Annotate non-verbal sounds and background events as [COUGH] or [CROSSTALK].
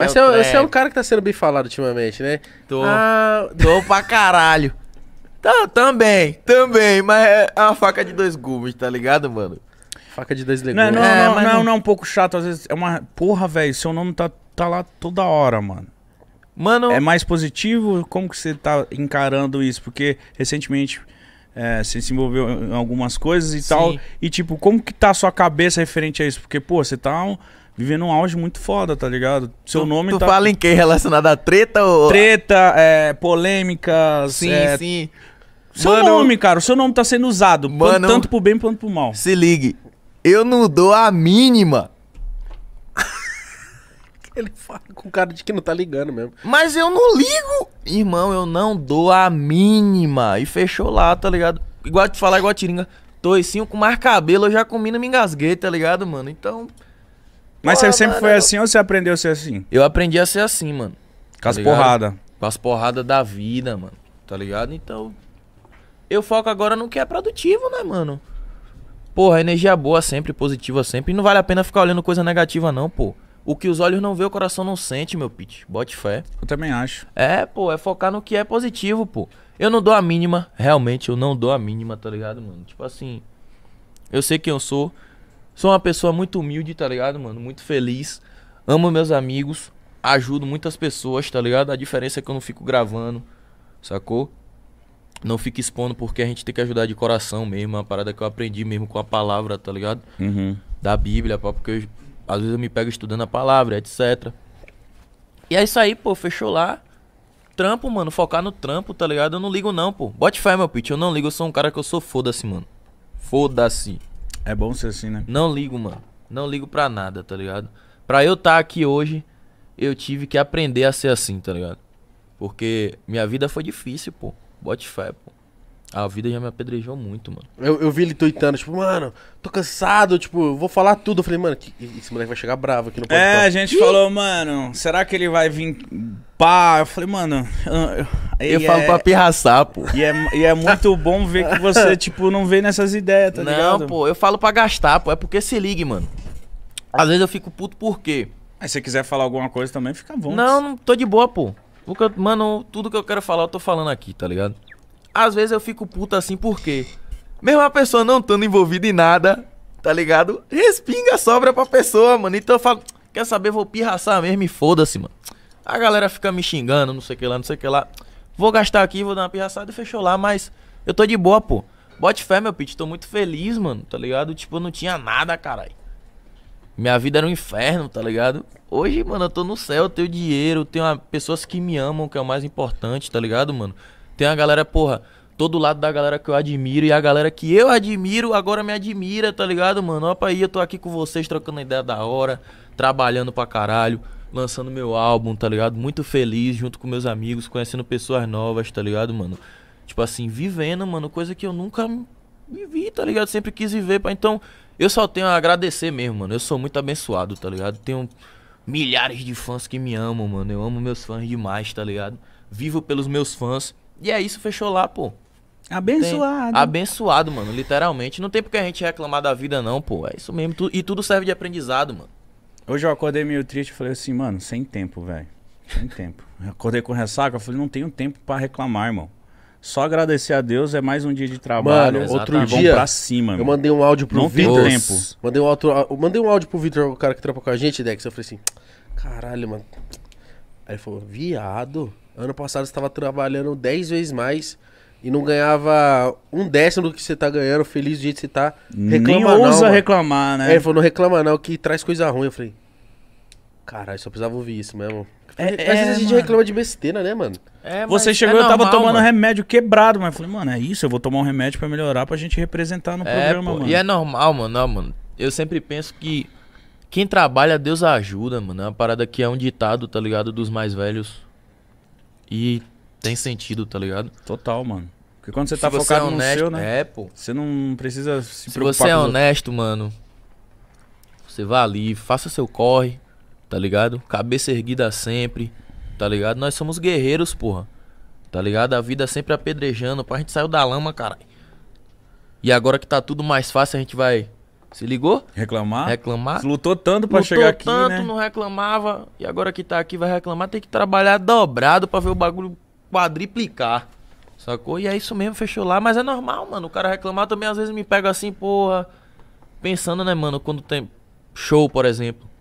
Mas você, é, você é, é um cara que tá sendo bem falado ultimamente, né? Tô. Ah... Tô pra caralho. Tá, também, também, mas é uma faca de dois gumes, tá ligado, mano? Faca de dois legumes. Não, não, é, não, não, não, é um pouco chato, às vezes é uma... Porra, velho, seu nome tá, tá lá toda hora, mano. Mano... É mais positivo? Como que você tá encarando isso? Porque recentemente é, você se envolveu em algumas coisas e Sim. tal. E tipo, como que tá a sua cabeça referente a isso? Porque, pô, você tá... Um vivendo um auge muito foda, tá ligado? Seu tu, nome tu tá... fala em quem? Relacionado a treta ou... Treta, é, polêmicas... Sim, é... sim. Seu Mano, nome, cara. O seu nome tá sendo usado. Mano, tanto pro bem quanto pro mal. Se ligue. Eu não dou a mínima. [LAUGHS] Ele fala com cara de que não tá ligando mesmo. Mas eu não ligo. Irmão, eu não dou a mínima. E fechou lá, tá ligado? Igual te falar, igual a tiringa. Dois, cinco, mais cabelo, eu já comi, não me engasguei, tá ligado, mano? Então... Mas você ah, sempre foi assim ou você aprendeu a ser assim? Eu aprendi a ser assim, mano. Com as tá porradas. Com as porradas da vida, mano. Tá ligado? Então. Eu foco agora no que é produtivo, né, mano? Porra, energia boa sempre, positiva sempre. E não vale a pena ficar olhando coisa negativa, não, pô. O que os olhos não vê, o coração não sente, meu pit. Bote fé. Eu também acho. É, pô, é focar no que é positivo, pô. Eu não dou a mínima, realmente, eu não dou a mínima, tá ligado, mano? Tipo assim, eu sei quem eu sou, Sou uma pessoa muito humilde, tá ligado, mano? Muito feliz. Amo meus amigos. Ajudo muitas pessoas, tá ligado? A diferença é que eu não fico gravando, sacou? Não fico expondo porque a gente tem que ajudar de coração mesmo. É uma parada que eu aprendi mesmo com a palavra, tá ligado? Uhum. Da Bíblia, porque eu, às vezes eu me pego estudando a palavra, etc. E é isso aí, pô. Fechou lá trampo, mano, focar no trampo, tá ligado? Eu não ligo não, pô. Bote fé, meu pitch, eu não ligo, eu sou um cara que eu sou foda-se, mano. Foda-se. É bom ser assim, né? Não ligo, mano. Não ligo pra nada, tá ligado? Pra eu estar tá aqui hoje, eu tive que aprender a ser assim, tá ligado? Porque minha vida foi difícil, pô. Bote fé, pô. A vida já me apedrejou muito, mano. Eu, eu vi ele tweetando, tipo, mano, tô cansado, tipo, vou falar tudo. Eu falei, mano, que, esse moleque vai chegar bravo aqui no é, podcast. É, a gente Ih! falou, mano, será que ele vai vir pá? Eu falei, mano, eu eu falo é- pra pirraçar, pô. E é, e é muito bom ver que você, [LAUGHS] tipo, não vem nessas ideias, tá não, ligado? Não, pô, eu falo pra gastar, pô. É porque se ligue, mano. Às vezes eu fico puto por quê? Aí se você quiser falar alguma coisa também, fica bom. Não, não tô de boa, pô. Porque, mano, tudo que eu quero falar, eu tô falando aqui, tá ligado? Às vezes eu fico puto assim, por quê? Mesmo a pessoa não estando envolvida em nada, tá ligado? Respinga, sobra pra pessoa, mano. Então eu falo, quer saber, vou pirraçar mesmo e foda-se, mano. A galera fica me xingando, não sei o que lá, não sei o que lá. Vou gastar aqui, vou dar uma pirraçada e fechou lá, mas eu tô de boa, pô. Bote fé, meu pitch. Tô muito feliz, mano, tá ligado? Tipo, eu não tinha nada, caralho. Minha vida era um inferno, tá ligado? Hoje, mano, eu tô no céu, eu tenho dinheiro, tenho pessoas que me amam, que é o mais importante, tá ligado, mano? Tem a galera, porra, todo lado da galera que eu admiro e a galera que eu admiro agora me admira, tá ligado, mano? Ó, pra aí, eu tô aqui com vocês trocando ideia da hora, trabalhando pra caralho lançando meu álbum, tá ligado? Muito feliz, junto com meus amigos, conhecendo pessoas novas, tá ligado, mano? Tipo assim, vivendo, mano, coisa que eu nunca vivi, tá ligado? Sempre quis viver, pá. Então, eu só tenho a agradecer mesmo, mano. Eu sou muito abençoado, tá ligado? Tenho milhares de fãs que me amam, mano. Eu amo meus fãs demais, tá ligado? Vivo pelos meus fãs. E é isso, fechou lá, pô. Abençoado. Tem, abençoado, mano, literalmente. Não tem porque a gente reclamar da vida, não, pô. É isso mesmo. E tudo serve de aprendizado, mano. Hoje eu acordei meio triste e falei assim, mano, sem tempo, velho. Sem tempo. Eu acordei com ressaca, eu falei, não tenho tempo para reclamar, irmão. Só agradecer a Deus é mais um dia de trabalho. Mano, outro tá dia pra cima, eu mano. mandei um áudio pro Vitor. Não tem tempo. Mandei um, auto, mandei um áudio pro Vitor, o cara que trampa com a gente, Dex. Eu falei assim, caralho, mano. Aí ele falou, viado, ano passado você tava trabalhando 10 vezes mais e não ganhava um décimo do que você tá ganhando, feliz do jeito que você tá. Reclama Nem ousa não, reclamar, né? É, ele falou, não reclama não, que traz coisa ruim. Eu falei, caralho, só precisava ouvir isso mesmo. É, Às é, vezes a gente mano. reclama de besteira, né, mano? É, Você é chegou, é normal, eu tava tomando mano. remédio quebrado, mas eu falei, mano, é isso, eu vou tomar um remédio para melhorar, pra gente representar no é, programa, pô, mano. E é normal, mano, não, mano. Eu sempre penso que quem trabalha, Deus ajuda, mano. É uma parada que é um ditado, tá ligado, dos mais velhos. E tem sentido, tá ligado? Total, mano. Porque quando você tá se focado é honesto, no seu, né? É, pô. Você não precisa se, se preocupar. Se você é honesto, outros. mano, você vá ali, faça seu corre, tá ligado? Cabeça erguida sempre, tá ligado? Nós somos guerreiros, porra. Tá ligado? A vida sempre apedrejando, pô. A gente saiu da lama, caralho. E agora que tá tudo mais fácil, a gente vai. Se ligou? Reclamar? Reclamar. Você lutou tanto pra lutou chegar aqui. Lutou tanto, né? não reclamava. E agora que tá aqui, vai reclamar. Tem que trabalhar dobrado pra ver o bagulho quadriplicar. Sacou? E é isso mesmo, fechou lá. Mas é normal, mano. O cara reclamar também às vezes me pega assim, porra. Pensando, né, mano, quando tem show, por exemplo.